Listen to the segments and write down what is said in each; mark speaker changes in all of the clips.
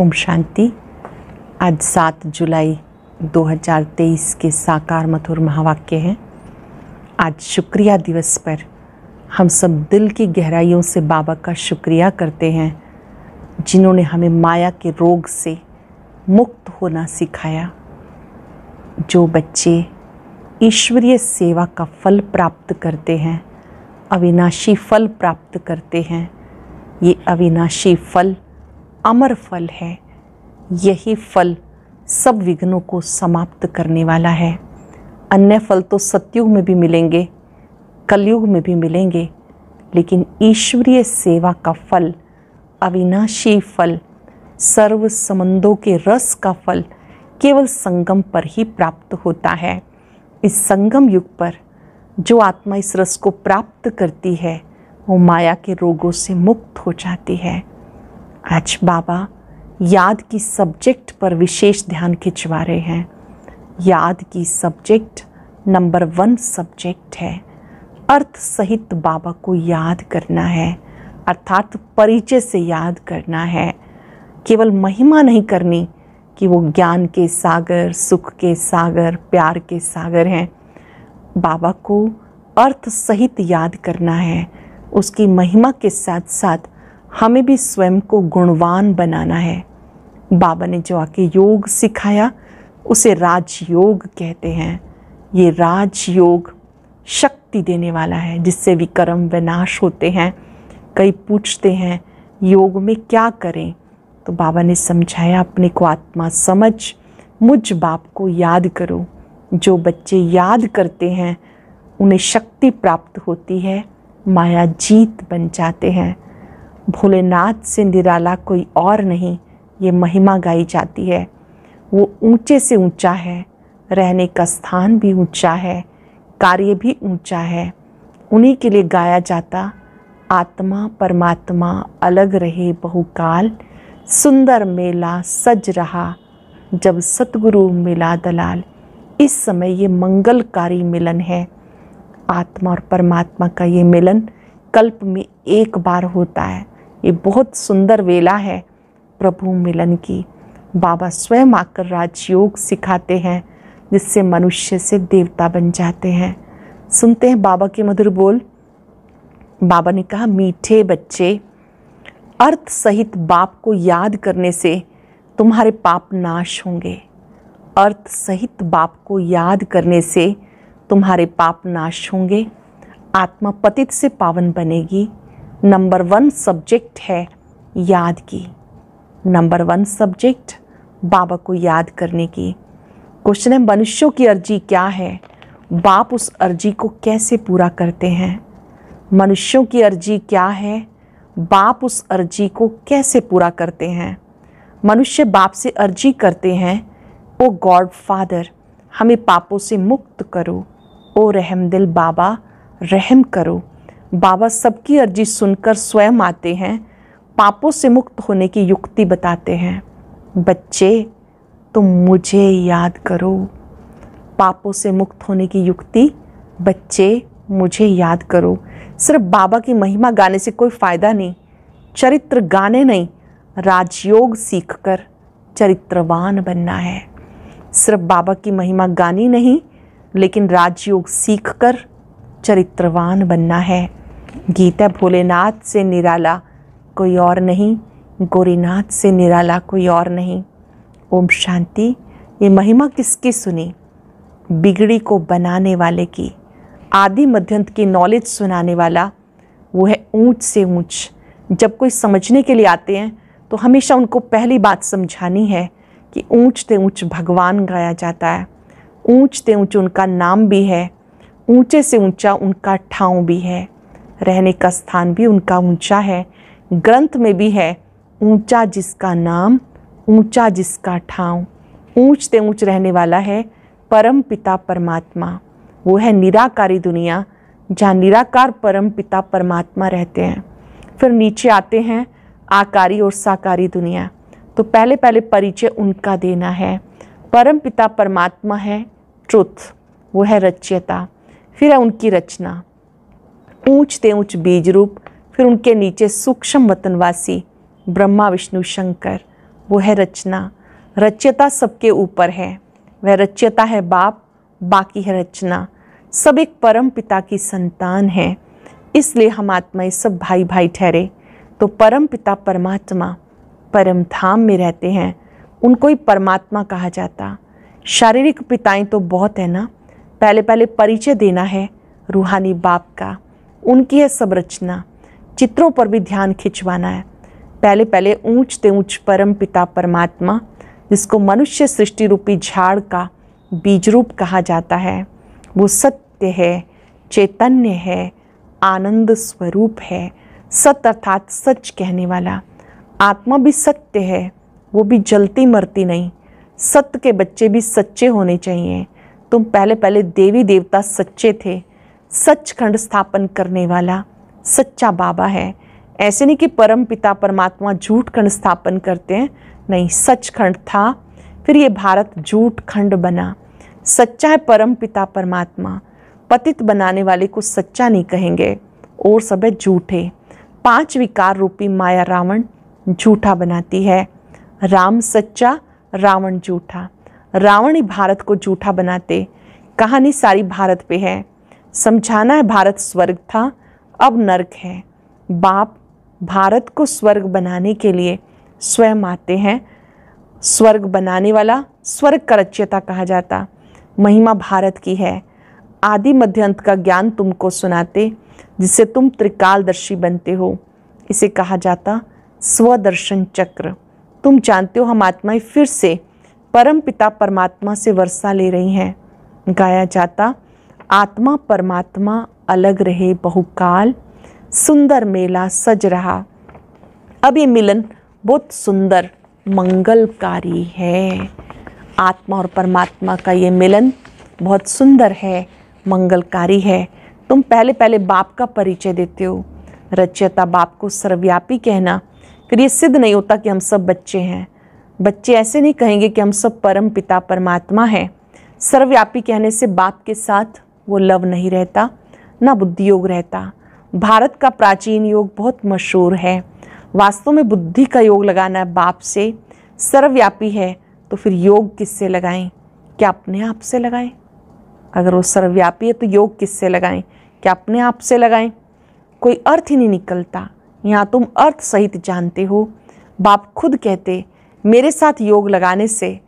Speaker 1: ओम शांति आज सात जुलाई 2023 के साकार मथुर महावाक्य हैं आज शुक्रिया दिवस पर हम सब दिल की गहराइयों से बाबा का शुक्रिया करते हैं जिन्होंने हमें माया के रोग से मुक्त होना सिखाया जो बच्चे ईश्वरीय सेवा का फल प्राप्त करते हैं अविनाशी फल प्राप्त करते हैं ये अविनाशी फल अमर फल है यही फल सब विघ्नों को समाप्त करने वाला है अन्य फल तो सत्युग में भी मिलेंगे कलयुग में भी मिलेंगे लेकिन ईश्वरीय सेवा का फल अविनाशी फल सर्व संबंधों के रस का फल केवल संगम पर ही प्राप्त होता है इस संगम युग पर जो आत्मा इस रस को प्राप्त करती है वो माया के रोगों से मुक्त हो जाती है आज बाबा याद की सब्जेक्ट पर विशेष ध्यान खिंचवा रहे हैं याद की सब्जेक्ट नंबर वन सब्जेक्ट है अर्थ सहित बाबा को याद करना है अर्थात परिचय से याद करना है केवल महिमा नहीं करनी कि वो ज्ञान के सागर सुख के सागर प्यार के सागर हैं बाबा को अर्थ सहित याद करना है उसकी महिमा के साथ साथ हमें भी स्वयं को गुणवान बनाना है बाबा ने जो आके योग सिखाया उसे राजयोग कहते हैं ये राजयोग शक्ति देने वाला है जिससे विक्रम विनाश होते हैं कई पूछते हैं योग में क्या करें तो बाबा ने समझाया अपने को आत्मा समझ मुझ बाप को याद करो जो बच्चे याद करते हैं उन्हें शक्ति प्राप्त होती है माया जीत बन जाते हैं भोलेनाथ से निराला कोई और नहीं ये महिमा गाई जाती है वो ऊंचे से ऊंचा है रहने का स्थान भी ऊंचा है कार्य भी ऊंचा है उन्हीं के लिए गाया जाता आत्मा परमात्मा अलग रहे बहुकाल सुंदर मेला सज रहा जब सतगुरु मिला दलाल इस समय ये मंगलकारी मिलन है आत्मा और परमात्मा का ये मिलन कल्प में एक बार होता है ये बहुत सुंदर वेला है प्रभु मिलन की बाबा स्वयं आकर राजयोग सिखाते हैं जिससे मनुष्य से देवता बन जाते हैं सुनते हैं बाबा के मधुर बोल बाबा ने कहा मीठे बच्चे अर्थ सहित बाप को याद करने से तुम्हारे पाप नाश होंगे अर्थ सहित बाप को याद करने से तुम्हारे पाप नाश होंगे आत्मा पतित से पावन बनेगी नंबर वन सब्जेक्ट है याद की नंबर वन सब्जेक्ट बाबा को याद करने की क्वेश्चन है मनुष्यों की अर्जी क्या है बाप उस अर्जी को कैसे पूरा करते हैं मनुष्यों की अर्जी क्या है बाप उस अर्जी को कैसे पूरा करते हैं मनुष्य बाप से अर्जी करते हैं ओ गॉड फादर हमें पापों से मुक्त करो ओ रहम दिल बाबा रहम करो बाबा सबकी अर्जी सुनकर स्वयं आते हैं पापों से मुक्त होने की युक्ति बताते हैं बच्चे तुम मुझे याद करो पापों से मुक्त होने की युक्ति बच्चे मुझे याद करो सिर्फ बाबा की महिमा गाने से कोई फ़ायदा नहीं चरित्र गाने नहीं राजयोग सीखकर चरित्रवान बनना है सिर्फ बाबा की महिमा गानी नहीं लेकिन राजयोग सीखकर चरित्रवान बनना है गीता भोलेनाथ से निराला कोई और नहीं गोरीनाथ से निराला कोई और नहीं ओम शांति ये महिमा किसकी सुनी बिगड़ी को बनाने वाले की आदि मध्यंत की नॉलेज सुनाने वाला वो है ऊंच से ऊंच जब कोई समझने के लिए आते हैं तो हमेशा उनको पहली बात समझानी है कि ऊंचते ऊंच भगवान गाया जाता है ऊंचते ऊंच उनका नाम भी है ऊंचे से ऊंचा उनका ठाव भी है रहने का स्थान भी उनका ऊंचा है ग्रंथ में भी है ऊंचा जिसका नाम ऊंचा जिसका ठाव ऊंचते ऊंच रहने वाला है परम पिता परमात्मा वो है निराकारी दुनिया जहाँ निराकार परम पिता परमात्मा रहते हैं फिर नीचे आते हैं आकारी और साकारी दुनिया तो पहले पहले परिचय उनका देना है परम पिता परमात्मा है ट्रुथ वो है रचयता फिर है उनकी रचना ऊंचते ऊंच बीज रूप फिर उनके नीचे सूक्ष्म वतनवासी ब्रह्मा विष्णु शंकर वो है रचना रच्यता सबके ऊपर है वह रच्यता है बाप बाकी है रचना सब एक परम पिता की संतान है इसलिए हम आत्माएं सब भाई भाई ठहरे तो परम पिता परमात्मा परम धाम में रहते हैं उनको ही परमात्मा कहा जाता शारीरिक पिताएं तो बहुत है ना पहले पहले परिचय देना है रूहानी बाप का उनकी है संरचना चित्रों पर भी ध्यान खिंचवाना है पहले पहले ऊंच ते ऊंच परम पिता परमात्मा जिसको मनुष्य सृष्टि रूपी झाड़ का बीज रूप कहा जाता है वो सत्य है चैतन्य है आनंद स्वरूप है सत अर्थात सच कहने वाला आत्मा भी सत्य है वो भी जलती मरती नहीं सत्य के बच्चे भी सच्चे होने चाहिए तुम पहले पहले देवी देवता सच्चे थे सचखंड स्थापन करने वाला सच्चा बाबा है ऐसे नहीं कि परम पिता परमात्मा झूठ खंड स्थापन करते हैं नहीं सचखंड था फिर ये भारत झूठ खंड बना सच्चा है परम पिता परमात्मा पतित बनाने वाले को सच्चा नहीं कहेंगे और सब है झूठे पांच विकार रूपी माया रावण झूठा बनाती है राम सच्चा रावण झूठा रावण ही भारत को झूठा बनाते कहानी सारी भारत पे है समझाना है भारत स्वर्ग था अब नरक है बाप भारत को स्वर्ग बनाने के लिए स्वयं आते हैं स्वर्ग बनाने वाला स्वर्ग का रचयता कहा जाता महिमा भारत की है आदि मध्यंत का ज्ञान तुमको सुनाते जिससे तुम त्रिकालदर्शी बनते हो इसे कहा जाता स्वदर्शन चक्र तुम जानते हो हम आत्माएं फिर से परम पिता परमात्मा से वर्षा ले रही हैं गाया जाता आत्मा परमात्मा अलग रहे बहुकाल सुंदर मेला सज रहा अब ये मिलन बहुत सुंदर मंगलकारी है आत्मा और परमात्मा का ये मिलन बहुत सुंदर है मंगलकारी है तुम पहले पहले बाप का परिचय देते हो रचयता बाप को सर्वव्यापी कहना फिर ये सिद्ध नहीं होता कि हम सब बच्चे हैं बच्चे ऐसे नहीं कहेंगे कि हम सब परम पिता परमात्मा हैं सर्वव्यापी कहने से बाप के साथ वो लव नहीं रहता ना बुद्धि योग रहता भारत का प्राचीन योग बहुत मशहूर है वास्तव में बुद्धि का योग लगाना है बाप से सर्वव्यापी है तो फिर योग किससे लगाएं क्या अपने आप से लगाएं अगर वो सर्वव्यापी है तो योग किससे लगाएं क्या अपने आप से लगाएं कोई अर्थ ही नहीं निकलता यहाँ तुम अर्थ सहित जानते हो बाप खुद कहते मेरे साथ योग लगाने से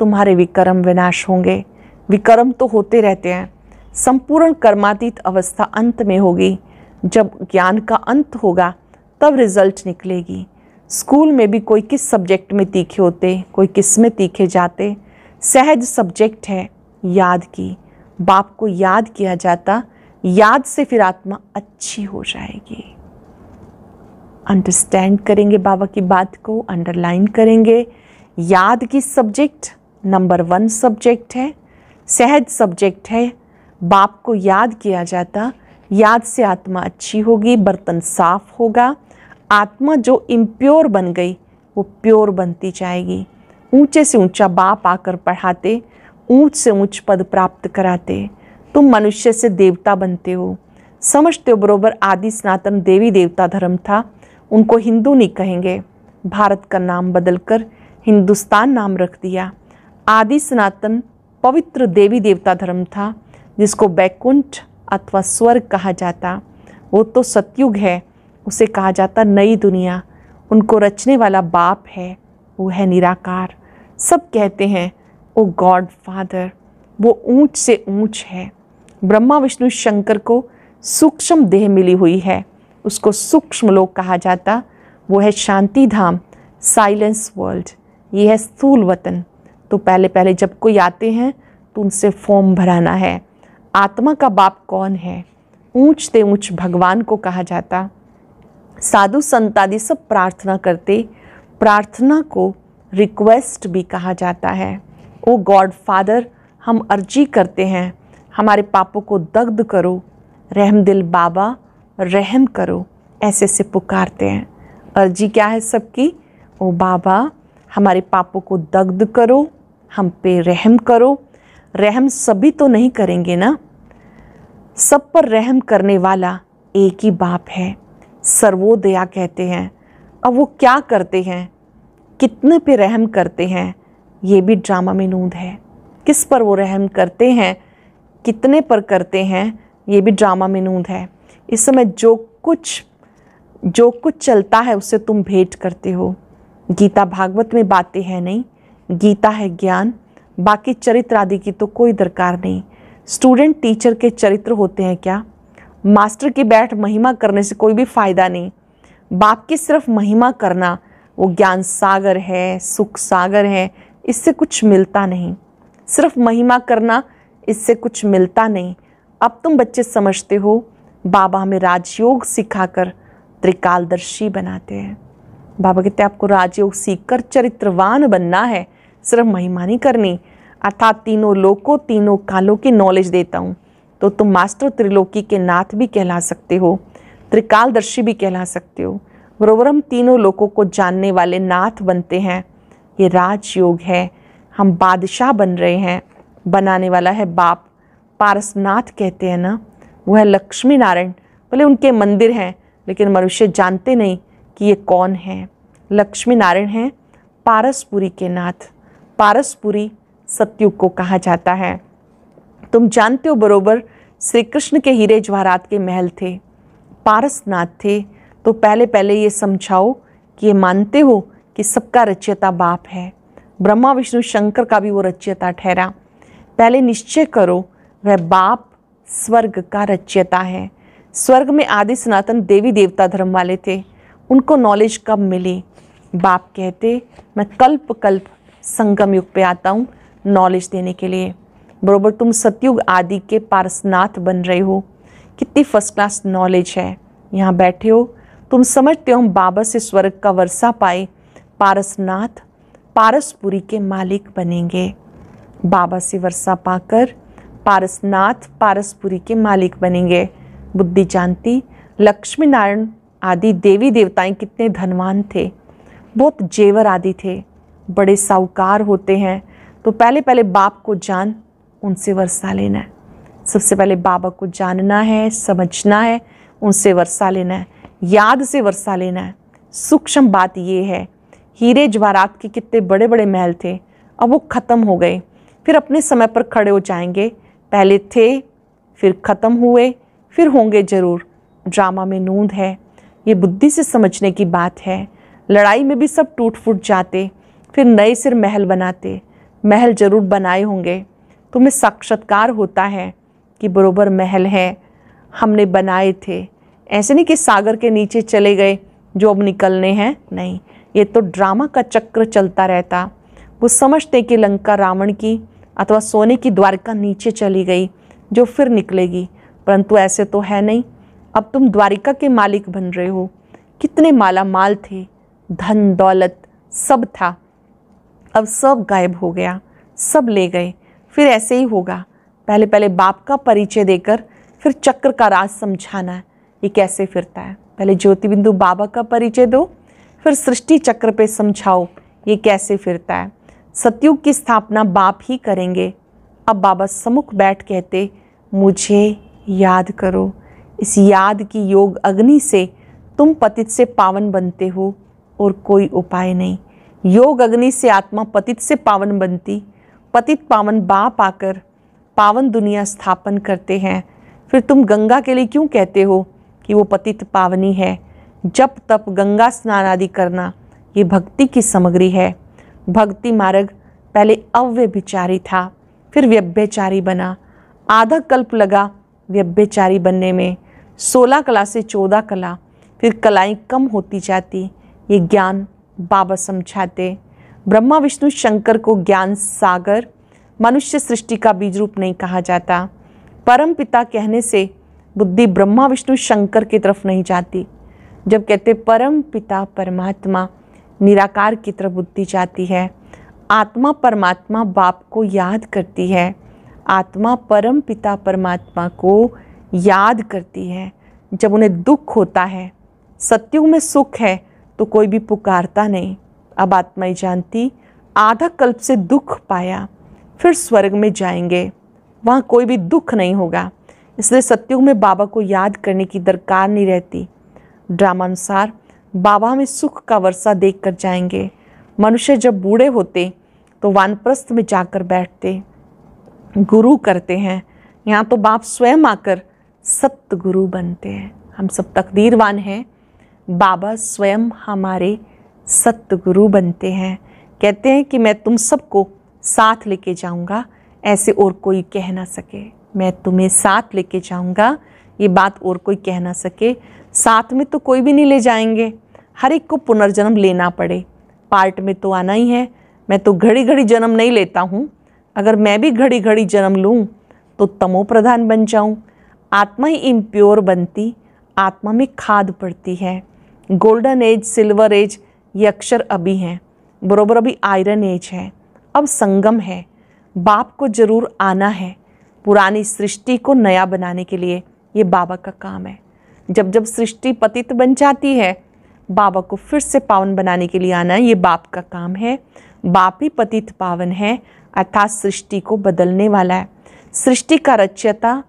Speaker 1: तुम्हारे विक्रम विनाश होंगे विक्रम तो होते रहते हैं संपूर्ण कर्मातीत अवस्था अंत में होगी जब ज्ञान का अंत होगा तब रिजल्ट निकलेगी स्कूल में भी कोई किस सब्जेक्ट में तीखे होते कोई किस में तीखे जाते सहज सब्जेक्ट है याद की बाप को याद किया जाता याद से फिर आत्मा अच्छी हो जाएगी अंडरस्टैंड करेंगे बाबा की बात को अंडरलाइन करेंगे याद की सब्जेक्ट नंबर वन सब्जेक्ट है सहज सब्जेक्ट है बाप को याद किया जाता याद से आत्मा अच्छी होगी बर्तन साफ होगा आत्मा जो इम्प्योर बन गई वो प्योर बनती जाएगी ऊंचे से ऊंचा बाप आकर पढ़ाते ऊंच से ऊंच पद प्राप्त कराते तुम मनुष्य से देवता बनते हो समझते हो बरोबर आदि सनातन देवी देवता धर्म था उनको हिंदू नहीं कहेंगे भारत का नाम बदलकर हिंदुस्तान नाम रख दिया आदि सनातन पवित्र देवी देवता धर्म था जिसको बैकुंठ अथवा स्वर्ग कहा जाता वो तो सतयुग है उसे कहा जाता नई दुनिया उनको रचने वाला बाप है वो है निराकार सब कहते हैं ओ गॉड फादर वो ऊंच से ऊंच है ब्रह्मा विष्णु शंकर को सूक्ष्म देह मिली हुई है उसको सूक्ष्म लोक कहा जाता वो है शांति धाम साइलेंस वर्ल्ड ये है स्थूल वतन तो पहले पहले जब कोई आते हैं तो उनसे फॉर्म भराना है आत्मा का बाप कौन है ऊंचते ऊंच भगवान को कहा जाता साधु संतादि सब प्रार्थना करते प्रार्थना को रिक्वेस्ट भी कहा जाता है ओ गॉड फादर हम अर्जी करते हैं हमारे पापों को दग्ध करो रहम दिल बाबा रहम करो ऐसे से पुकारते हैं अर्जी क्या है सबकी ओ बाबा हमारे पापों को दग्ध करो हम पे रहम करो रहम सभी तो नहीं करेंगे ना सब पर रहम करने वाला एक ही बाप है सर्वोदया कहते हैं अब वो क्या करते हैं कितने पे रहम करते हैं ये भी ड्रामा में नूंद है किस पर वो रहम करते हैं कितने पर करते हैं ये भी ड्रामा में नूंद है इस समय जो कुछ जो कुछ चलता है उसे तुम भेंट करते हो गीता भागवत में बातें हैं नहीं गीता है ज्ञान बाकी चरित्र आदि की तो कोई दरकार नहीं स्टूडेंट टीचर के चरित्र होते हैं क्या मास्टर की बैठ महिमा करने से कोई भी फायदा नहीं बाप की सिर्फ महिमा करना वो ज्ञान सागर है सुख सागर है इससे कुछ मिलता नहीं सिर्फ महिमा करना इससे कुछ मिलता नहीं अब तुम बच्चे समझते हो बाबा हमें राजयोग सिखाकर त्रिकालदर्शी बनाते हैं बाबा कहते हैं आपको राजयोग सीख कर चरित्रवान बनना है सिर्फ महिमा नहीं करनी अर्थात तीनों लोगों तीनों कालों की नॉलेज देता हूँ तो तुम मास्टर त्रिलोकी के नाथ भी कहला सकते हो त्रिकालदर्शी भी कहला सकते हो बरोबर हम तीनों लोगों को जानने वाले नाथ बनते हैं ये राजयोग है हम बादशाह बन रहे हैं बनाने वाला है बाप पारसनाथ कहते हैं ना वह है लक्ष्मी नारायण भले उनके मंदिर हैं लेकिन मनुष्य जानते नहीं कि ये कौन है लक्ष्मी नारायण हैं पारसपुरी के नाथ पारसपुरी सत्युग को कहा जाता है तुम जानते हो बरोबर श्री कृष्ण के हीरे जवाहरात के महल थे पारसनाथ थे तो पहले पहले ये समझाओ कि ये मानते हो कि सबका रचयता बाप है ब्रह्मा विष्णु शंकर का भी वो रचयता ठहरा पहले निश्चय करो वह बाप स्वर्ग का रचयता है स्वर्ग में आदि सनातन देवी देवता धर्म वाले थे उनको नॉलेज कब मिली बाप कहते मैं कल्प कल्प संगम युग पे आता हूँ नॉलेज देने के लिए बरोबर तुम सतयुग आदि के पारसनाथ बन रहे हो कितनी फर्स्ट क्लास नॉलेज है यहाँ बैठे हो तुम समझते हो बाबा से स्वर्ग का वर्षा पाए पारसनाथ पारसपुरी के मालिक बनेंगे बाबा से वर्षा पाकर पारसनाथ पारसपुरी के मालिक बनेंगे बुद्धि जानती लक्ष्मी नारायण आदि देवी देवताएं कितने धनवान थे बहुत जेवर आदि थे बड़े साहूकार होते हैं तो पहले पहले बाप को जान उनसे वर्षा लेना है सबसे पहले बाबा को जानना है समझना है उनसे वर्षा लेना है याद से वर्षा लेना है सूक्ष्म बात ये है हीरे ज्वारात के कितने बड़े बड़े महल थे अब वो ख़त्म हो गए फिर अपने समय पर खड़े हो जाएंगे पहले थे फिर ख़त्म हुए फिर होंगे ज़रूर ड्रामा में नूंद है ये बुद्धि से समझने की बात है लड़ाई में भी सब टूट फूट जाते फिर नए सिर महल बनाते महल जरूर बनाए होंगे तुम्हें साक्षात्कार होता है कि बरोबर महल हैं हमने बनाए थे ऐसे नहीं कि सागर के नीचे चले गए जो अब निकलने हैं नहीं ये तो ड्रामा का चक्र चलता रहता वो समझते कि लंका रावण की अथवा सोने की द्वारिका नीचे चली गई जो फिर निकलेगी परंतु ऐसे तो है नहीं अब तुम द्वारिका के मालिक बन रहे हो कितने माला माल थे धन दौलत सब था अब सब गायब हो गया सब ले गए फिर ऐसे ही होगा पहले पहले बाप का परिचय देकर फिर चक्र का राज समझाना ये कैसे फिरता है पहले ज्योति बिंदु बाबा का परिचय दो फिर सृष्टि चक्र पे समझाओ ये कैसे फिरता है सतयुग की स्थापना बाप ही करेंगे अब बाबा समुख बैठ कहते मुझे याद करो इस याद की योग अग्नि से तुम पतित से पावन बनते हो और कोई उपाय नहीं योग अग्नि से आत्मा पतित से पावन बनती पतित पावन बाप आकर पावन दुनिया स्थापन करते हैं फिर तुम गंगा के लिए क्यों कहते हो कि वो पतित पावनी है जप तप गंगा स्नान आदि करना ये भक्ति की सामग्री है भक्ति मार्ग पहले अव्यभिचारी था फिर व्यभ्यचारी बना आधा कल्प लगा व्यभ्यचारी बनने में सोलह कला से चौदह कला फिर कलाएं कम होती जाती ये ज्ञान बाबा समझाते ब्रह्मा विष्णु शंकर को ज्ञान सागर मनुष्य सृष्टि का बीज रूप नहीं कहा जाता परम पिता कहने से बुद्धि ब्रह्मा विष्णु शंकर की तरफ नहीं जाती जब कहते परम पिता परमात्मा निराकार की तरफ बुद्धि जाती है आत्मा परमात्मा बाप को याद करती है आत्मा परम पिता परमात्मा को याद करती है जब उन्हें दुख होता है सत्युग में सुख है तो कोई भी पुकारता नहीं अब आत्माई जानती आधा कल्प से दुख पाया फिर स्वर्ग में जाएंगे वहाँ कोई भी दुख नहीं होगा इसलिए सत्युग में बाबा को याद करने की दरकार नहीं रहती ड्रामानुसार बाबा हमें सुख का वर्षा देख कर जाएंगे मनुष्य जब बूढ़े होते तो वानप्रस्थ में जाकर बैठते गुरु करते हैं यहाँ तो बाप स्वयं आकर सत्य गुरु बनते हैं हम सब तकदीरवान हैं बाबा स्वयं हमारे सतगुरु बनते हैं कहते हैं कि मैं तुम सबको साथ लेके जाऊंगा ऐसे और कोई कह ना सके मैं तुम्हें साथ लेके जाऊंगा ये बात और कोई कह ना सके साथ में तो कोई भी नहीं ले जाएंगे हर एक को पुनर्जन्म लेना पड़े पार्ट में तो आना ही है मैं तो घड़ी घड़ी जन्म नहीं लेता हूँ अगर मैं भी घड़ी घड़ी जन्म लूँ तो तमो प्रधान बन जाऊँ आत्मा ही इम्प्योर बनती आत्मा में खाद पड़ती है गोल्डन एज सिल्वर एज ये अक्षर अभी हैं बरोबर अभी आयरन एज है अब संगम है बाप को जरूर आना है पुरानी सृष्टि को नया बनाने के लिए ये बाबा का काम है जब जब सृष्टि पतित बन जाती है बाबा को फिर से पावन बनाने के लिए आना ये बाप का काम है बाप ही पतित पावन है अर्थात सृष्टि को बदलने वाला है सृष्टि का रचयता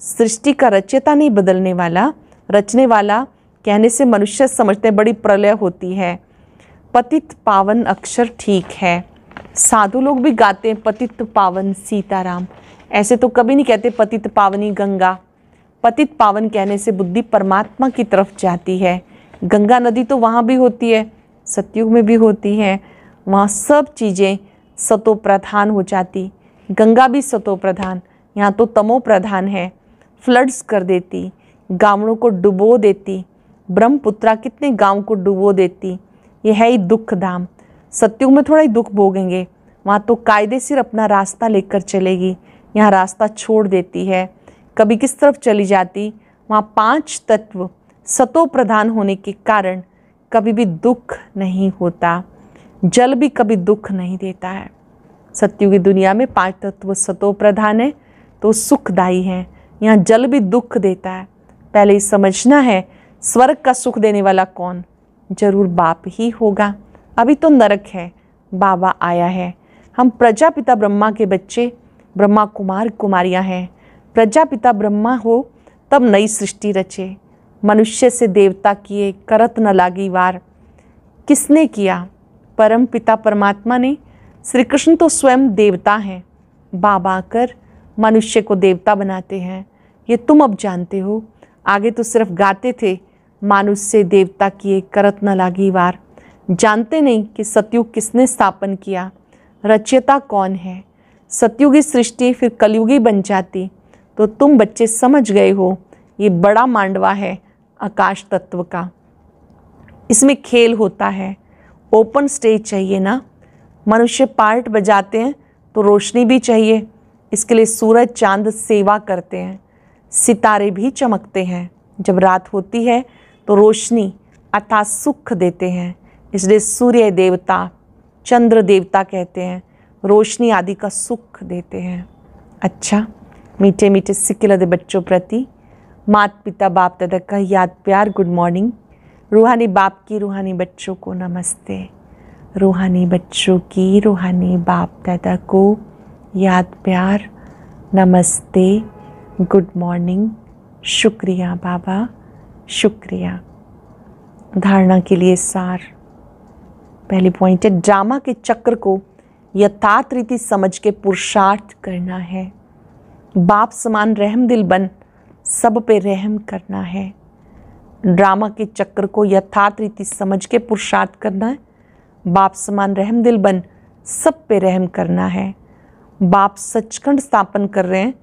Speaker 1: सृष्टि का रचयता नहीं बदलने वाला रचने वाला कहने से मनुष्य समझते हैं बड़ी प्रलय होती है पतित पावन अक्षर ठीक है साधु लोग भी गाते हैं पतित पावन सीताराम ऐसे तो कभी नहीं कहते पतित पावनी गंगा पतित पावन कहने से बुद्धि परमात्मा की तरफ जाती है गंगा नदी तो वहाँ भी होती है सतयुग में भी होती है वहाँ सब चीज़ें सतोप्रधान हो जाती गंगा भी सतोप्रधान यहाँ तो तमोप्रधान है फ्लड्स कर देती गावड़ों को डुबो देती ब्रह्मपुत्रा कितने गांव को डुबो देती ये है ही दुख धाम सत्युग में थोड़ा ही दुख भोगेंगे वहाँ तो कायदे सिर अपना रास्ता लेकर चलेगी यहाँ रास्ता छोड़ देती है कभी किस तरफ चली जाती वहाँ पांच तत्व सतो प्रधान होने के कारण कभी भी दुख नहीं होता जल भी कभी दुख नहीं देता है की दुनिया में पांच तत्व सतो प्रधान है तो सुखदायी है यहाँ जल भी दुख देता है पहले समझना है स्वर्ग का सुख देने वाला कौन जरूर बाप ही होगा अभी तो नरक है बाबा आया है हम प्रजापिता ब्रह्मा के बच्चे ब्रह्मा कुमार कुमारियाँ हैं प्रजापिता ब्रह्मा हो तब नई सृष्टि रचे मनुष्य से देवता किए करत न लागी वार किसने किया परम पिता परमात्मा ने श्री कृष्ण तो स्वयं देवता हैं बाबा कर मनुष्य को देवता बनाते हैं ये तुम अब जानते हो आगे तो सिर्फ गाते थे मानुष्य देवता किए करत न लागी वार जानते नहीं कि सतयुग किसने स्थापन किया रचयता कौन है सतयुगी सृष्टि फिर कलयुगी बन जाती तो तुम बच्चे समझ गए हो ये बड़ा मांडवा है आकाश तत्व का इसमें खेल होता है ओपन स्टेज चाहिए ना मनुष्य पार्ट बजाते हैं तो रोशनी भी चाहिए इसके लिए सूरज चांद सेवा करते हैं सितारे भी चमकते हैं जब रात होती है तो रोशनी अर्थात सुख देते हैं इसलिए सूर्य देवता चंद्र देवता कहते हैं रोशनी आदि का सुख देते हैं अच्छा मीठे मीठे सिक्के लदे बच्चों प्रति मात पिता बाप दादा का याद प्यार गुड मॉर्निंग रूहानी बाप की रूहानी बच्चों को नमस्ते रूहानी बच्चों की रूहानी बाप दादा को याद प्यार नमस्ते गुड मॉर्निंग शुक्रिया बाबा शुक्रिया धारणा के लिए सार पहली पॉइंट है ड्रामा के चक्र को यथार्थ रीति समझ के पुरुषार्थ करना है बाप समान रहम दिल बन सब पे रहम करना है ड्रामा के चक्र को यथार्थ रीति समझ के पुरुषार्थ करना है बाप समान रहम दिल बन सब पे रहम करना है बाप सचखंड स्थापन कर रहे हैं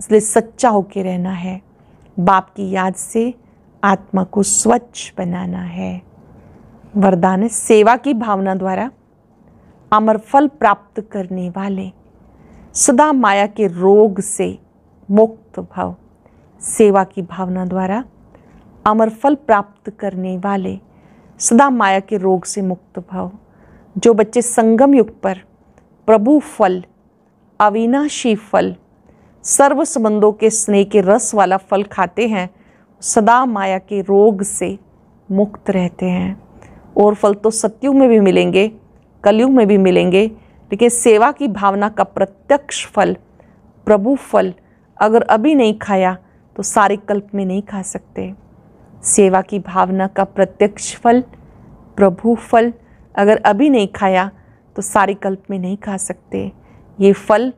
Speaker 1: इसलिए सच्चा होके रहना है बाप की याद से आत्मा को स्वच्छ बनाना है वरदान सेवा की भावना द्वारा अमर फल प्राप्त करने वाले सदा माया के रोग से मुक्त भाव सेवा की भावना द्वारा अमर फल प्राप्त करने वाले सदा माया के रोग से मुक्त भाव जो बच्चे संगम युग पर प्रभु फल अविनाशी फल सर्व संबंधों के स्नेह के रस वाला फल खाते हैं सदा माया के रोग से मुक्त रहते हैं और फल तो सत्युग में भी मिलेंगे कलयुग में भी मिलेंगे लेकिन सेवा की भावना का प्रत्यक्ष फल प्रभु फल अगर अभी नहीं खाया तो सारे कल्प में नहीं खा सकते सेवा की भावना का प्रत्यक्ष फल प्रभु फल अगर अभी नहीं खाया तो सारे कल्प में नहीं खा सकते ये फल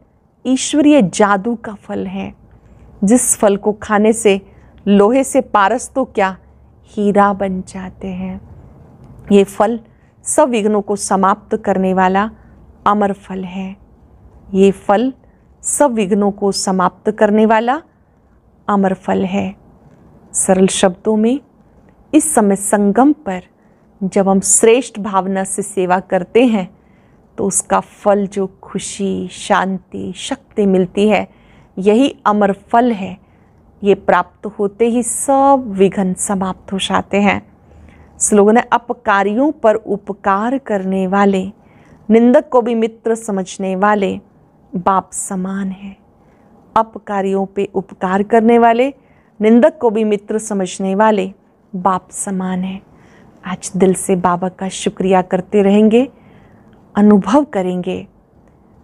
Speaker 1: ईश्वरीय जादू का फल है जिस फल को खाने से लोहे से पारस तो क्या हीरा बन जाते हैं ये फल सब विघ्नों को समाप्त करने वाला अमर फल है ये फल सब विघ्नों को समाप्त करने वाला अमर फल है सरल शब्दों में इस समय संगम पर जब हम श्रेष्ठ भावना से सेवा करते हैं तो उसका फल जो खुशी शांति शक्ति मिलती है यही अमर फल है ये प्राप्त होते ही सब विघ्न समाप्त हो जाते हैं स्लोगन है अपकारियों पर उपकार करने वाले निंदक को भी मित्र समझने वाले बाप समान है अपकारियों पे उपकार करने वाले निंदक को भी मित्र समझने वाले बाप समान है आज दिल से बाबा का शुक्रिया करते रहेंगे अनुभव करेंगे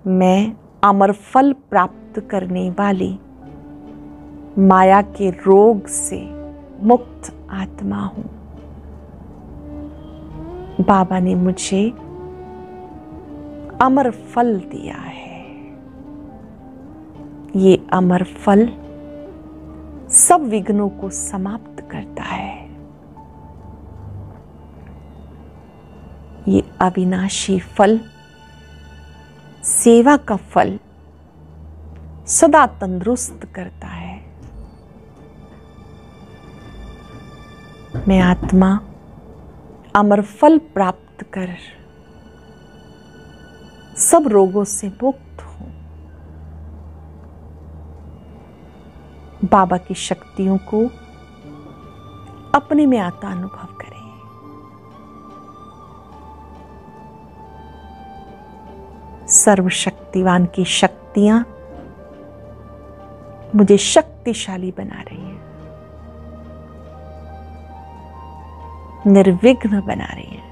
Speaker 1: मैं अमर फल प्राप्त करने वाली माया के रोग से मुक्त आत्मा हूं बाबा ने मुझे अमर फल दिया है ये अमर फल सब विघ्नों को समाप्त करता है ये अविनाशी फल सेवा का फल सदा तंदुरुस्त करता है में आत्मा अमर फल प्राप्त कर सब रोगों से मुक्त हो बाबा की शक्तियों को अपने में आता अनुभव करें सर्वशक्तिवान की शक्तियां मुझे शक्तिशाली बना रही है निर्विघ्न बना रही है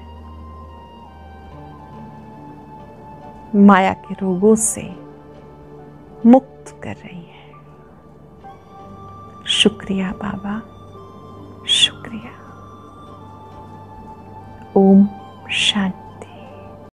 Speaker 1: माया के रोगों से मुक्त कर रही है शुक्रिया बाबा शुक्रिया ओम शांति